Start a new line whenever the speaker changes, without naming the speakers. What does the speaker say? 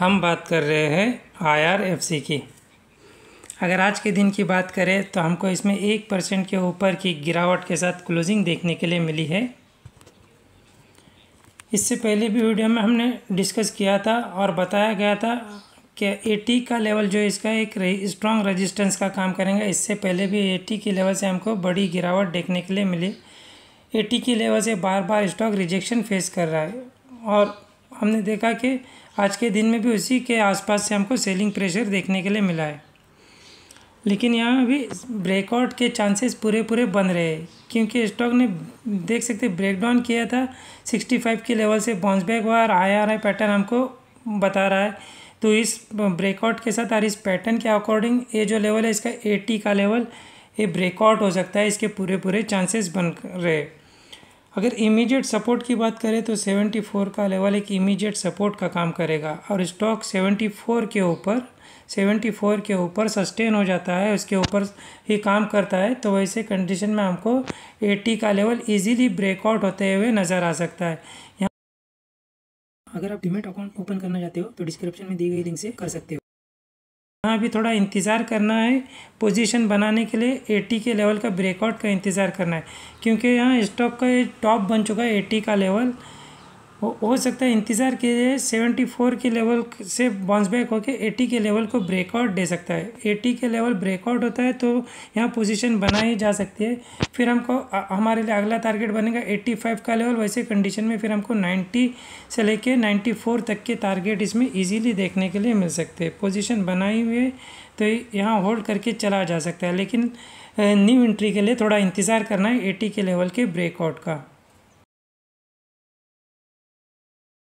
हम बात कर रहे हैं आईआरएफसी की अगर आज के दिन की बात करें तो हमको इसमें एक परसेंट के ऊपर की गिरावट के साथ क्लोजिंग देखने के लिए मिली है इससे पहले भी वीडियो में हमने डिस्कस किया था और बताया गया था कि एटी का लेवल जो इसका एक स्ट्रॉन्ग रेजिस्टेंस का काम करेंगे इससे पहले भी एटी के लेवल से हमको बड़ी गिरावट देखने के लिए मिली एटी के लेवल से बार बार स्टॉक रिजेक्शन फेस कर रहा है और हमने देखा कि आज के दिन में भी उसी के आसपास से हमको सेलिंग प्रेशर देखने के लिए मिला है लेकिन यहाँ अभी ब्रेकआउट के चांसेस पूरे पूरे बन रहे हैं क्योंकि स्टॉक ने देख सकते ब्रेकडाउन किया था 65 के लेवल से बाउंस बैक हुआ और आई आर आई पैटर्न हमको बता रहा है तो इस ब्रेकआउट के साथ और इस पैटर्न के अकॉर्डिंग ये जो लेवल है इसका एटी का लेवल ये ब्रेकआउट हो सकता है इसके पूरे पूरे चांसेस बन रहे अगर इमीडिएट सपोर्ट की बात करें तो 74 का लेवल एक इमीडिएट सपोर्ट का काम करेगा और स्टॉक 74 के ऊपर 74 के ऊपर सस्टेन हो जाता है उसके ऊपर ही काम करता है तो वैसे कंडीशन में हमको 80 का लेवल इजीली ब्रेकआउट होते हुए नज़र आ सकता है यहाँ अगर आप डिमेट अकाउंट ओपन करना चाहते हो तो डिस्क्रिप्शन में दी गई लिंक से कर सकते हो यहाँ भी थोड़ा इंतज़ार करना है पोजीशन बनाने के लिए 80 के लेवल का ब्रेकआउट का इंतज़ार करना है क्योंकि यहाँ स्टॉक का ये टॉप बन चुका है 80 का लेवल हो, सकता है इंतज़ार कीजिए सेवेंटी फोर के लेवल से बाउंस बैक होकर एटी के लेवल को ब्रेकआउट दे सकता है एटी के लेवल ब्रेकआउट होता है तो यहाँ पोजीशन बनाई जा सकती है फिर हमको हमारे लिए अगला टारगेट बनेगा एट्टी फाइव का लेवल वैसे कंडीशन में फिर हमको नाइन्टी से लेके नाइन्टी फोर तक के टारगेट इसमें ईजीली देखने के लिए मिल सकते हैं पोजिशन बनाई हुई तो यहाँ होल्ड करके चला जा सकता है लेकिन न्यू एंट्री के लिए थोड़ा इंतज़ार करना है एटी के लेवल के ब्रेकआउट का